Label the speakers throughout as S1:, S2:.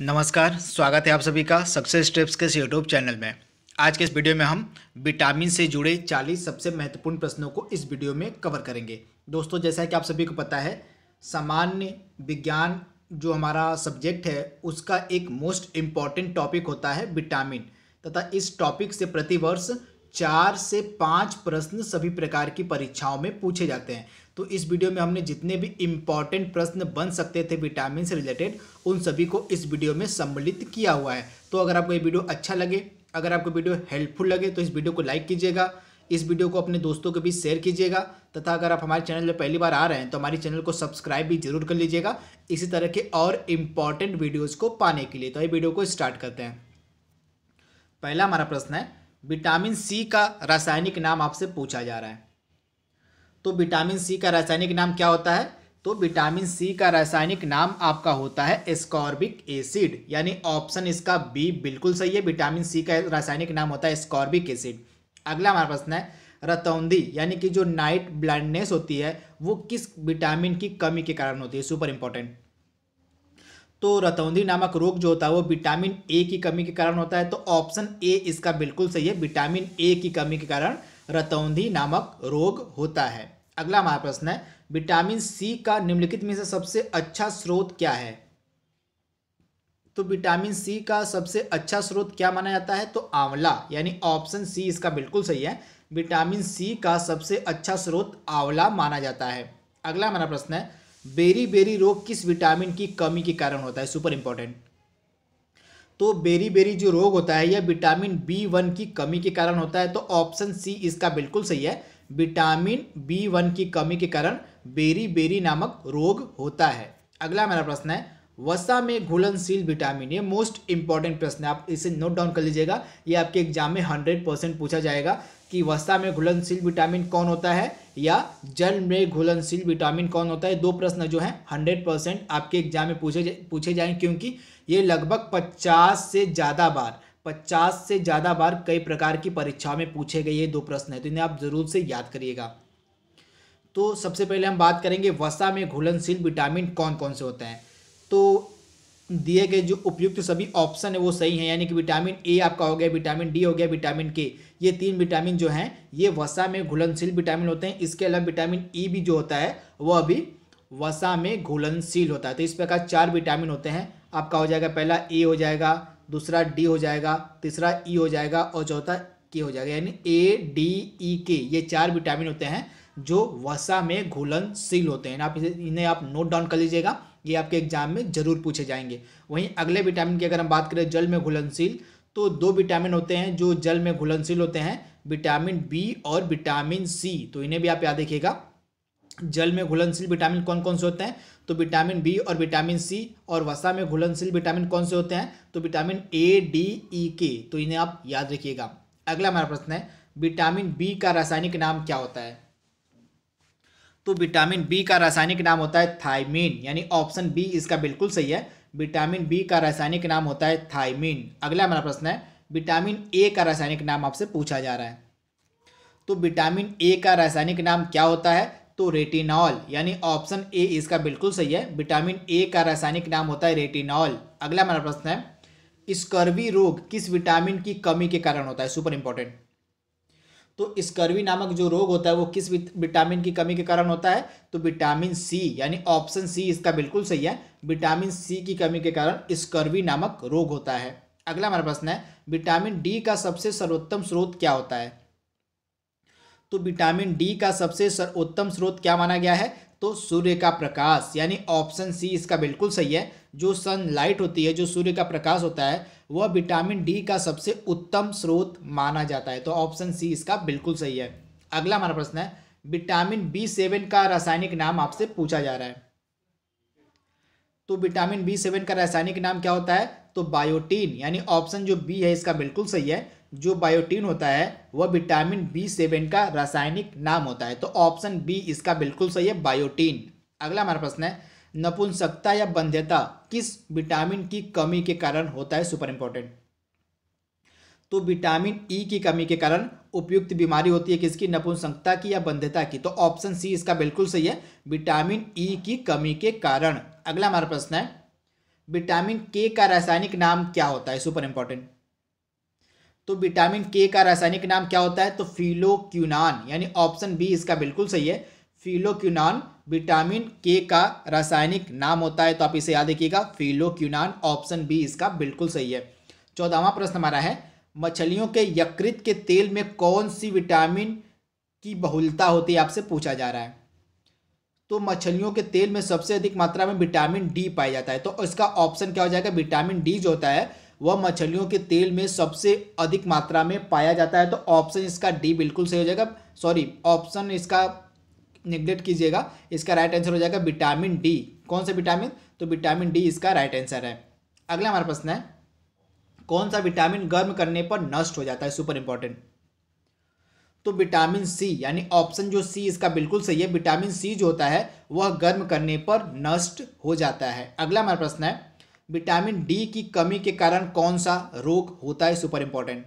S1: नमस्कार स्वागत है आप सभी का सक्सेस टिप्स के यूट्यूब चैनल में आज के इस वीडियो में हम विटामिन से जुड़े 40 सबसे महत्वपूर्ण प्रश्नों को इस वीडियो में कवर करेंगे दोस्तों जैसा कि आप सभी को पता है सामान्य विज्ञान जो हमारा सब्जेक्ट है उसका एक मोस्ट इम्पॉर्टेंट टॉपिक होता है विटामिन तथा इस टॉपिक से प्रतिवर्ष चार से पाँच प्रश्न सभी प्रकार की परीक्षाओं में पूछे जाते हैं तो इस वीडियो में हमने जितने भी इंपॉर्टेंट प्रश्न बन सकते थे विटामिन से रिलेटेड उन सभी को इस वीडियो में सम्मिलित किया हुआ है तो अगर आपको ये वीडियो अच्छा लगे अगर आपको वीडियो हेल्पफुल लगे तो इस वीडियो को लाइक कीजिएगा इस वीडियो को अपने दोस्तों के बीच शेयर कीजिएगा तथा अगर आप हमारे चैनल पर पहली बार आ रहे हैं तो हमारे चैनल को सब्सक्राइब भी जरूर कर लीजिएगा इसी तरह के और इम्पॉर्टेंट वीडियोज़ को पाने के लिए तो ये वीडियो को स्टार्ट करते हैं पहला हमारा प्रश्न है विटामिन सी का रासायनिक नाम आपसे पूछा जा रहा है तो विटामिन सी का रासायनिक नाम क्या होता है तो विटामिन सी का रासायनिक नाम आपका होता है स्कॉर्बिक एसिड यानी ऑप्शन इसका बी बिल्कुल सही है विटामिन सी का रासायनिक नाम होता है स्कॉर्बिक एसिड अगला हमारा प्रश्न है रतौंदी यानी कि जो नाइट ब्लाइंडनेस होती है वो किस विटामिन की कमी के कारण होती है सुपर इंपॉर्टेंट तो रतौंधी नामक रोग जो होता है वो विटामिन ए की कमी के कारण होता है तो ऑप्शन ए इसका बिल्कुल सही है विटामिन ए की कमी के कारण रतौंधी नामक रोग होता है अगला हमारा प्रश्न है विटामिन सी का निम्नलिखित में से सबसे अच्छा स्रोत क्या है तो विटामिन सी का सबसे अच्छा स्रोत क्या माना जाता है तो आंवला यानी ऑप्शन सी इसका बिल्कुल सही है विटामिन सी का सबसे अच्छा स्रोत आंवला माना जाता है अगला हमारा प्रश्न है बेरी बेरी रोग किस विटामिन की कमी के कारण होता है सुपर इंपॉर्टेंट तो बेरी बेरी जो रोग होता है यह विटामिन बी वन की कमी के कारण होता है तो ऑप्शन सी इसका बिल्कुल सही है विटामिन बी वन की कमी के कारण बेरी बेरी नामक रोग होता है अगला मेरा प्रश्न है वसा में घुलनशील विटामिन ये मोस्ट इंपॉर्टेंट प्रश्न है आप इसे नोट डाउन कर लीजिएगा ये आपके एग्जाम में हंड्रेड परसेंट पूछा जाएगा कि वसा में घुलनशील विटामिन कौन होता है या जल में घुलनशील विटामिन कौन होता है दो प्रश्न जो है हंड्रेड परसेंट आपके एग्जाम में पूछे पूछे जाएंगे क्योंकि ये लगभग पचास से ज़्यादा बार पचास से ज़्यादा बार कई प्रकार की परीक्षाओं में पूछे गए ये दो प्रश्न है तो इन्हें आप ज़रूर से याद करिएगा तो सबसे पहले हम बात करेंगे वसा में घुलनशील विटामिन कौन कौन से होते हैं तो दिए गए जो उपयुक्त सभी ऑप्शन है वो सही हैं यानी कि विटामिन ए आपका हो गया विटामिन डी हो गया विटामिन के ये तीन विटामिन जो हैं ये वसा में घुलनशील विटामिन होते हैं इसके अलावा विटामिन ई e भी जो होता है वो अभी वसा में घुलनशील होता है तो इस प्रकार चार विटामिन होते हैं आपका हो जाएगा पहला ए हो जाएगा दूसरा डी हो जाएगा तीसरा ई e हो जाएगा और चौथा के हो जाएगा यानी ए डी ई के ये चार विटामिन होते हैं जो वसा में घुलनशील होते हैं आप इन्हें आप नोट डाउन कर लीजिएगा ये आपके एग्जाम में जरूर पूछे जाएंगे वहीं अगले विटामिन की अगर हम बात करें जल में घुलनशील तो दो विटामिन होते हैं जो जल में घुलनशील होते हैं विटामिन बी और विटामिन सी तो इन्हें भी आप याद रखिएगा जल में घुलनशील विटामिन कौन तो कौन से होते हैं तो विटामिन बी और विटामिन सी और वसा में घुलनशील विटामिन कौन से होते हैं तो विटामिन ए डी ई के तो इन्हें आप याद रखिएगा अगला हमारा प्रश्न है विटामिन बी का रासायनिक नाम क्या होता है तो विटामिन बी का रासायनिक नाम होता है थाइमिन यानी ऑप्शन बी इसका बिल्कुल सही है विटामिन बी का रासायनिक नाम होता है थाइमिन अगला हमारा प्रश्न है विटामिन ए का रासायनिक नाम आपसे पूछा जा रहा है तो विटामिन ए का रासायनिक नाम क्या होता है तो रेटिनॉल यानी ऑप्शन ए इसका बिल्कुल सही है विटामिन ए का रासायनिक नाम होता है रेटिनॉल अगला हमारा प्रश्न है स्कर्वी रोग किस विटामिन की कमी के कारण होता है सुपर इंपॉर्टेंट तो स्कर्वी नामक जो रोग होता है वो किस विटामिन की कमी के कारण होता है तो विटामिन सी यानी ऑप्शन सी इसका बिल्कुल सही है विटामिन सी की कमी के कारण स्कर्वी नामक रोग होता है अगला हमारा प्रश्न है विटामिन डी का सबसे सर्वोत्तम स्रोत क्या होता है तो विटामिन डी का सबसे सर्वोत्तम स्रोत क्या माना गया है तो सूर्य का प्रकाश यानी ऑप्शन सी इसका बिल्कुल सही है जो सनलाइट होती है जो सूर्य का प्रकाश होता है वह विटामिन डी का सबसे उत्तम स्रोत माना जाता है तो ऑप्शन सी इसका बिल्कुल सही है अगला हमारा प्रश्न है विटामिन बी सेवन का रासायनिक नाम आपसे पूछा जा रहा है तो विटामिन बी सेवन का रासायनिक नाम क्या होता है तो बायोटीन यानी ऑप्शन जो बी है इसका बिल्कुल सही है जो बायोटीन होता है वह विटामिन बी सेवन का रासायनिक नाम होता है तो ऑप्शन बी इसका बिल्कुल सही है बायोटीन अगला हमारा प्रश्न है नपुंसकता या बंध्यता किस विटामिन की कमी के कारण होता है सुपर इंपॉर्टेंट तो विटामिन ई e की कमी के कारण उपयुक्त बीमारी होती है किसकी नपुंसकता की या बंध्यता की तो ऑप्शन सी इसका बिल्कुल सही है विटामिन ई e की कमी के कारण अगला हमारा प्रश्न है विटामिन के का रासायनिक नाम क्या होता है सुपर इंपॉर्टेंट तो विटामिन के का रासायनिक नाम क्या होता है तो फिलोक्यूनान यानी ऑप्शन बी इसका बिल्कुल सही है फिलोक्यूनान विटामिन के का रासायनिक नाम होता है तो आप इसे याद रखिएगा फिलोक्यूनान ऑप्शन बी इसका बिल्कुल सही है चौदहवा प्रश्न हमारा है मछलियों के यकृत के तेल में कौन सी विटामिन की बहुलता होती है आपसे पूछा जा रहा है तो मछलियों के तेल में सबसे अधिक मात्रा में विटामिन डी पाया जाता है तो इसका ऑप्शन क्या हो जाएगा विटामिन डी जो होता है वह मछलियों के तेल में सबसे अधिक मात्रा में पाया जाता है तो ऑप्शन इसका डी बिल्कुल सही हो जाएगा सॉरी ऑप्शन इसका निगलेक्ट कीजिएगा इसका राइट आंसर हो जाएगा विटामिन डी कौन सा विटामिन तो विटामिन डी इसका राइट आंसर है अगला हमारा प्रश्न है कौन सा विटामिन गर्म करने पर नष्ट हो जाता है सुपर इंपॉर्टेंट तो विटामिन सी यानी ऑप्शन जो सी इसका बिल्कुल सही है विटामिन सी जो होता है वह गर्म करने पर नष्ट हो जाता है अगला हमारा प्रश्न है विटामिन डी की कमी के कारण कौन सा रोग होता है सुपर इंपॉर्टेंट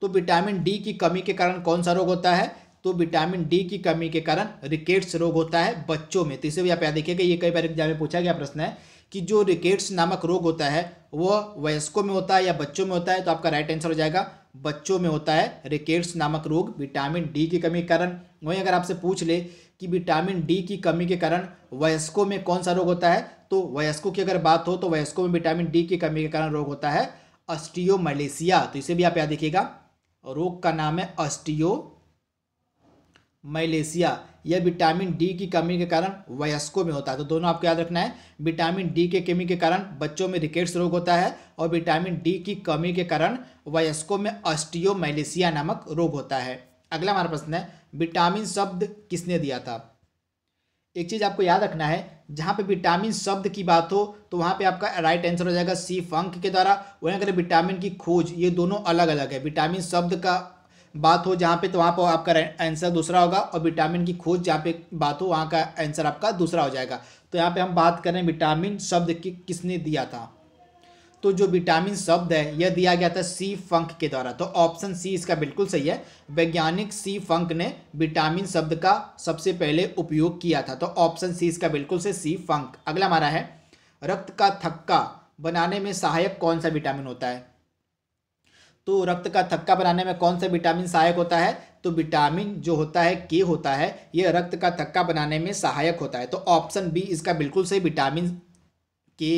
S1: तो विटामिन डी की कमी के कारण कौन सा रोग होता है तो विटामिन डी की कमी के कारण रिकेट्स रोग होता है बच्चों में तो इसे भी आप याद देखिएगा ये कई बार एग्जाम में पूछा गया प्रश्न है कि जो रिकेट्स नामक रोग होता है वह वयस्कों में होता है या बच्चों में होता है तो आपका राइट आंसर हो जाएगा बच्चों में होता है रिकेट्स नामक रोग विटामिन डी की कमी के कारण वहीं अगर आपसे पूछ ले कि विटामिन डी की कमी के कारण वयस्कों में कौन सा रोग होता है तो वयस्कों की अगर बात हो तो वयस्कों में विटामिन डी की कमी के कारण रोग होता है अस्टियो तो इसे भी आप याद देखिएगा रोग का नाम है अस्टियो मलेशिया यह विटामिन डी की कमी के कारण वयस्कों में होता है तो दोनों आपको याद रखना है विटामिन डी के कमी के कारण बच्चों में रिकेट्स रोग होता है और विटामिन डी की कमी के कारण वयस्कों में मलेशिया नामक रोग होता है अगला हमारा प्रश्न है विटामिन शब्द किसने दिया था एक चीज़ आपको याद रखना है जहाँ पे विटामिन शब्द की बात हो तो वहाँ पे आपका राइट आंसर हो जाएगा सी फंक के द्वारा वहीं अगर विटामिन की खोज ये दोनों अलग अलग है विटामिन शब्द का बात हो जहाँ पे तो वहाँ पर आपका आंसर दूसरा होगा और विटामिन की खोज जहाँ पे बात हो वहाँ का आंसर आपका दूसरा हो जाएगा तो यहाँ पे हम बात करें विटामिन शब्द की किसने दिया था तो जो विटामिन शब्द है यह दिया गया था सी फंक के द्वारा तो ऑप्शन सी इसका बिल्कुल सही है वैज्ञानिक सी फंक ने विटामिन शब्द का सबसे पहले उपयोग किया था तो ऑप्शन सी इसका बिल्कुल से सी फंक अगला हमारा है रक्त का थक्का बनाने में सहायक कौन सा विटामिन होता है तो रक्त का थक्का बनाने में कौन सा विटामिन सहायक होता है तो विटामिन जो होता है के होता है ये रक्त का थक्का बनाने में सहायक होता है तो ऑप्शन बी इसका बिल्कुल सही विटामिन के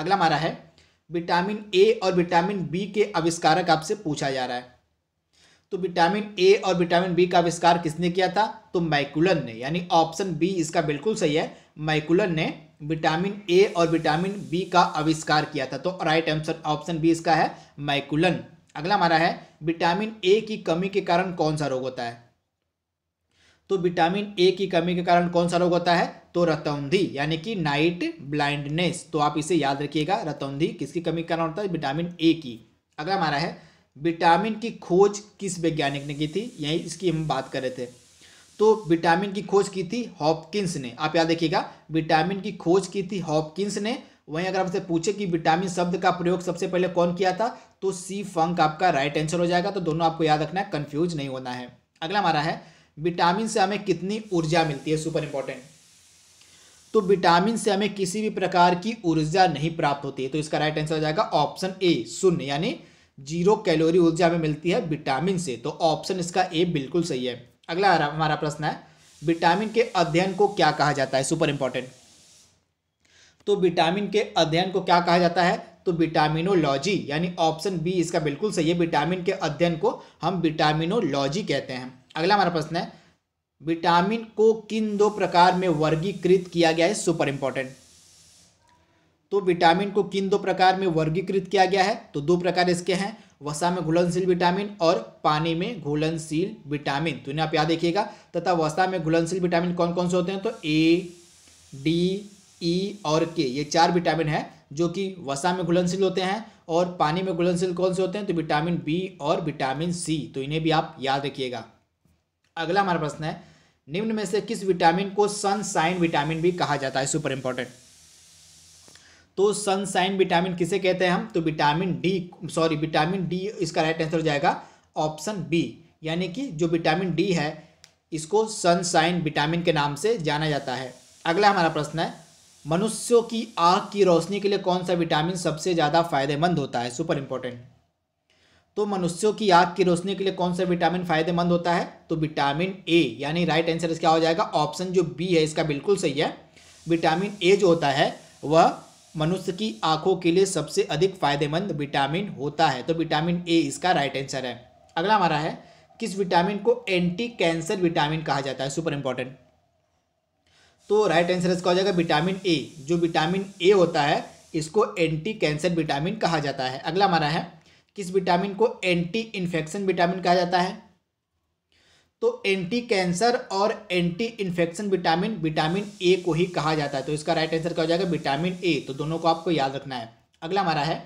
S1: अगला हमारा है विटामिन ए और विटामिन बी के आविष्कारक आपसे पूछा जा रहा है तो विटामिन ए और विटामिन बी का आविष्कार किसने किया था तो माइकुलन ने यानी ऑप्शन बी इसका बिल्कुल सही है माइकुलन ने विटामिन ए और विटामिन बी का आविष्कार किया था तो राइट आंसर ऑप्शन बी इसका है माइकुलन अगला हमारा है विटामिन ए की कमी के कारण कौन सा रोग होता है तो विटामिन ए की कमी के कारण कौन सा रोग होता है तो रतौंधी यानी कि नाइट ब्लाइंडनेस तो आप इसे याद रखिएगा रतौंधी किसकी कमी के कारण होता है विटामिन ए की अगला हमारा है विटामिन की खोज किस वैज्ञानिक ने की थी यही इसकी हम बात कर रहे थे तो विटामिन की खोज की थी हॉपकिंस ने आप याद रखिएगा विटामिन की खोज की थी हॉपकिंस ने वहीं अगर आपसे पूछे कि विटामिन शब्द का प्रयोग सबसे पहले कौन किया था तो सी फंक आपका राइट आंसर हो जाएगा तो दोनों आपको याद रखना है कंफ्यूज नहीं होना है अगला हमारा है विटामिन से हमें कितनी ऊर्जा मिलती है सुपर इंपॉर्टेंट तो विटामिन से हमें किसी भी प्रकार की ऊर्जा नहीं प्राप्त होती है तो इसका राइट आंसर हो जाएगा ऑप्शन ए शून्य यानी जीरो कैलोरी ऊर्जा हमें मिलती है विटामिन से तो ऑप्शन इसका ए बिल्कुल सही है अगला हमारा प्रश्न है विटामिन के अध्ययन को क्या कहा जाता है सुपर इंपॉर्टेंट तो विटामिन के अध्ययन को क्या कहा जाता है तो विटामिनोलॉजी यानी ऑप्शन बी इसका बिल्कुल सही है विटामिन के अध्ययन को हम विटामिनोलॉजी कहते हैं अगला हमारा प्रश्न है विटामिन को किन दो प्रकार में वर्गीकृत किया गया है सुपर इंपॉर्टेंट तो विटामिन को किन दो प्रकार में वर्गीकृत किया गया है तो दो प्रकार इसके हैं वसा में घुलनशील विटामिन और पानी में घुलनशील विटामिन तो इन्हें आप याद देखिएगा तथा वसा में घुलनशील विटामिन कौन कौन से होते हैं तो ए डी ई e और के ये चार विटामिन है जो कि वसा में घुलनशील होते हैं और पानी में घुलनशील कौन से होते हैं तो विटामिन बी और विटामिन सी तो इन्हें भी आप याद रखिएगा अगला हमारा प्रश्न है निम्न में से किस विटामिन को सनसाइन विटामिन भी कहा जाता है सुपर इंपॉर्टेंट तो सनसाइन विटामिन किसे कहते हैं हम तो vitamin D sorry vitamin D इसका राइट आंसर हो जाएगा ऑप्शन बी यानी कि जो विटामिन डी है इसको सनसाइन विटामिन के नाम से जाना जाता है अगला हमारा प्रश्न है मनुष्यों की आँख की रोशनी के लिए कौन सा विटामिन सबसे ज़्यादा फायदेमंद होता है सुपर इंपॉर्टेंट तो मनुष्यों की आँख की रोशनी के लिए कौन सा विटामिन फायदेमंद होता है तो विटामिन ए यानी राइट आंसर क्या हो जाएगा ऑप्शन जो बी है इसका बिल्कुल सही है विटामिन ए जो होता है वह मनुष्य की आँखों के लिए सबसे अधिक फायदेमंद विटामिन होता है तो विटामिन ए इसका राइट आंसर है अगला हमारा है किस विटामिन को एंटी कैंसर विटामिन कहा जाता है सुपर इम्पोर्टेंट तो राइट आंसर इसका हो जाएगा विटामिन ए जो विटामिन ए होता है इसको एंटी कैंसर विटामिन कहा जाता है अगला हमारा है किस विटामिन को एंटी इन्फेक्शन विटामिन कहा जाता है तो एंटी कैंसर और anti infection vitamin vitamin A को ही कहा जाता है तो इसका राइट आंसर क्या हो जाएगा विटामिन ए तो दोनों को आपको याद रखना है अगला हमारा है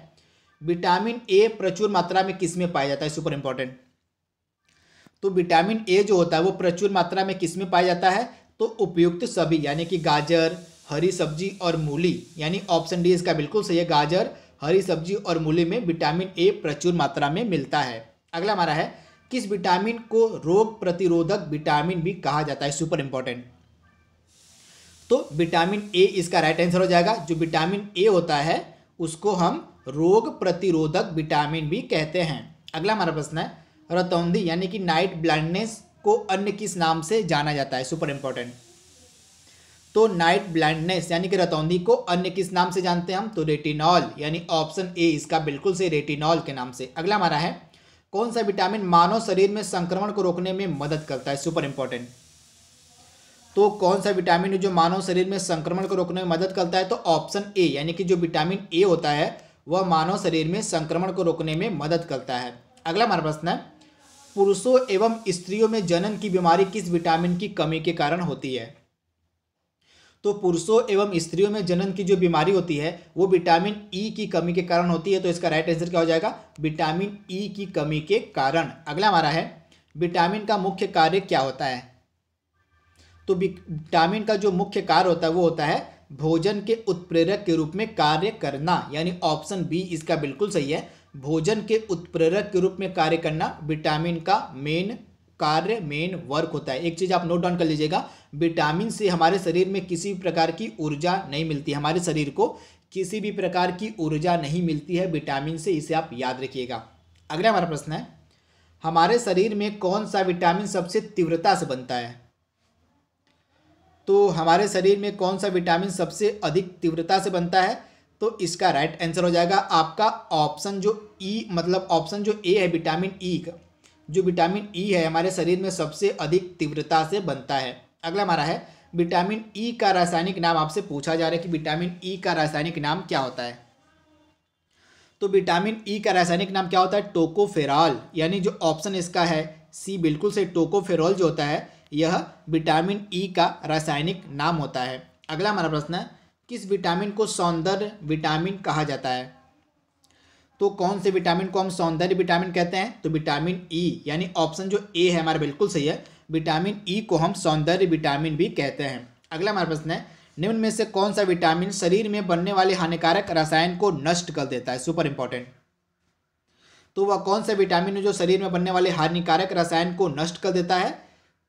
S1: विटामिन ए प्रचुर मात्रा में किस में पाया जाता है सुपर इंपॉर्टेंट तो विटामिन ए जो होता है वो प्रचुर मात्रा में किस में पाया जाता है तो उपयुक्त सभी यानी कि गाजर हरी सब्जी और मूली यानी ऑप्शन डी इसका बिल्कुल सही है गाजर हरी सब्जी और मूली में विटामिन ए प्रचुर मात्रा में मिलता है अगला हमारा है किस विटामिन को रोग प्रतिरोधक विटामिन भी कहा जाता है सुपर इंपॉर्टेंट तो विटामिन ए इसका राइट आंसर हो जाएगा जो विटामिन ए होता है उसको हम रोग प्रतिरोधक विटामिन भी कहते हैं अगला हमारा प्रश्न है रतौंधी यानी कि नाइट ब्लाइंडनेस को अन्य किस नाम से जाना जाता है सुपर इंपॉर्टेंट तो नाइट ब्लाइंडनेस यानी कि रतौंधी को अन्य किस नाम से जानते हैं हम तो रेटिनॉल यानी ऑप्शन ए इसका बिल्कुल से रेटिनॉल के नाम से अगला हमारा है कौन सा विटामिन मानव शरीर में संक्रमण को रोकने में मदद करता है सुपर इंपॉर्टेंट तो कौन सा विटामिन जो मानव शरीर में संक्रमण को रोकने में मदद करता है तो ऑप्शन ए यानी कि जो विटामिन ए होता है वह मानव शरीर में संक्रमण को रोकने में मदद करता है अगला हमारा प्रश्न है पुरुषों एवं स्त्रियों में जनन की बीमारी किस विटामिन की कमी के कारण होती है तो पुरुषों एवं स्त्रियों में जनन की जो बीमारी होती है वो विटामिन ई e की कमी के कारण होती है तो इसका राइट आंसर क्या हो जाएगा विटामिन ई e की कमी के कारण अगला हमारा है विटामिन का मुख्य कार्य क्या होता है तो विटामिन का जो मुख्य कार्य होता है वो होता है भोजन के उत्प्रेरक के रूप में कार्य करना यानी ऑप्शन बी इसका बिल्कुल सही है भोजन के उत्प्रेरक के रूप में कार्य करना विटामिन का मेन कार्य मेन वर्क होता है एक चीज़ आप नोट डाउन कर लीजिएगा विटामिन से हमारे शरीर में किसी भी प्रकार की ऊर्जा नहीं मिलती हमारे शरीर को किसी भी प्रकार की ऊर्जा नहीं मिलती है विटामिन से इसे आप याद रखिएगा अगला हमारा प्रश्न है हमारे शरीर में कौन सा विटामिन सबसे तीव्रता से बनता है तो हमारे शरीर में कौन सा विटामिन सबसे अधिक तीव्रता से बनता है तो इसका राइट आंसर हो जाएगा आपका ऑप्शन जो ई e, मतलब ऑप्शन जो ए है विटामिन ई e का जो विटामिन ई e है हमारे शरीर में सबसे अधिक तीव्रता से बनता है अगला हमारा है विटामिन ई e का रासायनिक नाम आपसे पूछा जा रहा है कि विटामिन ई e का रासायनिक नाम क्या होता है तो विटामिन ई e का रासायनिक नाम क्या होता है टोकोफेरॉल यानी जो ऑप्शन इसका है सी बिल्कुल से टोकोफेरॉल जो होता है यह विटामिन ई e का रासायनिक नाम होता है अगला हमारा प्रश्न है किस विटामिन को सौंदर्य विटामिन कहा जाता है तो कौन से विटामिन को हम सौंदर्य विटामिन कहते हैं तो विटामिन ई e, यानी ऑप्शन जो ए है हमारा बिल्कुल सही है विटामिन ई e को हम सौंदर्य विटामिन भी कहते हैं अगला हमारा प्रश्न है निम्न में से कौन सा विटामिन शरीर में बनने वाले हानिकारक रसायन को नष्ट कर देता है सुपर इंपॉर्टेंट तो वह कौन सा विटामिन है जो शरीर में बनने वाले हानिकारक रसायन को नष्ट कर देता है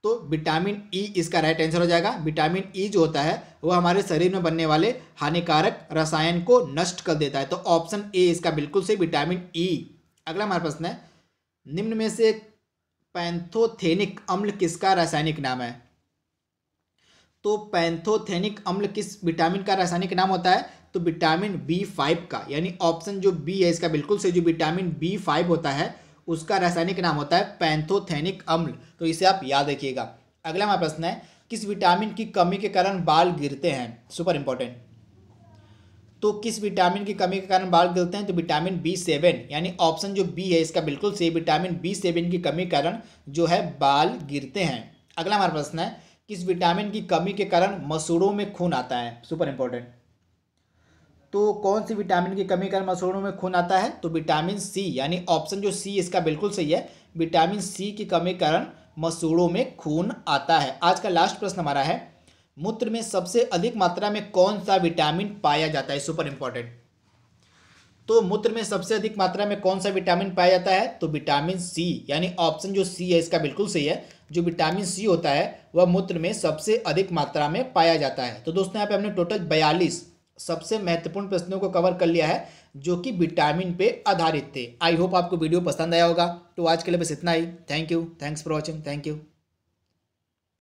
S1: तो विटामिन ई e इसका राइट आंसर हो जाएगा विटामिन ई e जो होता है वह हमारे शरीर में बनने वाले हानिकारक रसायन को नष्ट कर देता है तो ऑप्शन ए इसका बिल्कुल सही विटामिन ई e. अगला हमारा प्रश्न है निम्न में से पैंथोथेनिक अम्ल किसका रासायनिक नाम है तो पैंथोथेनिक अम्ल किस विटामिन का रासायनिक नाम होता है तो विटामिन बी फाइव का यानी ऑप्शन जो बी है इसका बिल्कुल सही जो विटामिन बी फाइव होता है उसका रासायनिक नाम होता है पैंथोथेनिक अम्ल तो इसे आप याद रखिएगा अगला हमारा प्रश्न है किस विटामिन की कमी के कारण बाल गिरते हैं सुपर इंपॉर्टेंट तो किस विटामिन की कमी के कारण बाल गिरते हैं तो विटामिन बी सेवन यानी ऑप्शन जो बी है इसका बिल्कुल सही विटामिन बी सेवन की कमी के कारण जो है बाल गिरते हैं अगला हमारा प्रश्न है किस विटामिन की कमी के कारण मसूड़ों में खून आता है सुपर इंपॉर्टेंट तो कौन सी विटामिन की कमी कारण मसूड़ों में खून आता है तो विटामिन सी यानी ऑप्शन जो सी इसका बिल्कुल सही है विटामिन सी की कमी कारण मसूड़ों में खून आता है आज का लास्ट प्रश्न हमारा है मूत्र में सबसे अधिक मात्रा में कौन सा विटामिन पाया जाता है सुपर इंपॉर्टेंट तो मूत्र में सबसे अधिक मात्रा में कौन सा विटामिन पाया जाता है तो विटामिन सी यानी ऑप्शन जो सी है इसका बिल्कुल सही है जो विटामिन सी होता है वह मूत्र में सबसे अधिक मात्रा में पाया जाता है तो दोस्तों यहाँ पे हमने टोटल बयालीस सबसे महत्वपूर्ण प्रश्नों को कवर कर लिया है जो कि विटामिन पे आधारित थे आई होप आपको वीडियो पसंद आया होगा तो आज के लिए बस इतना ही thank you thanks for watching thank you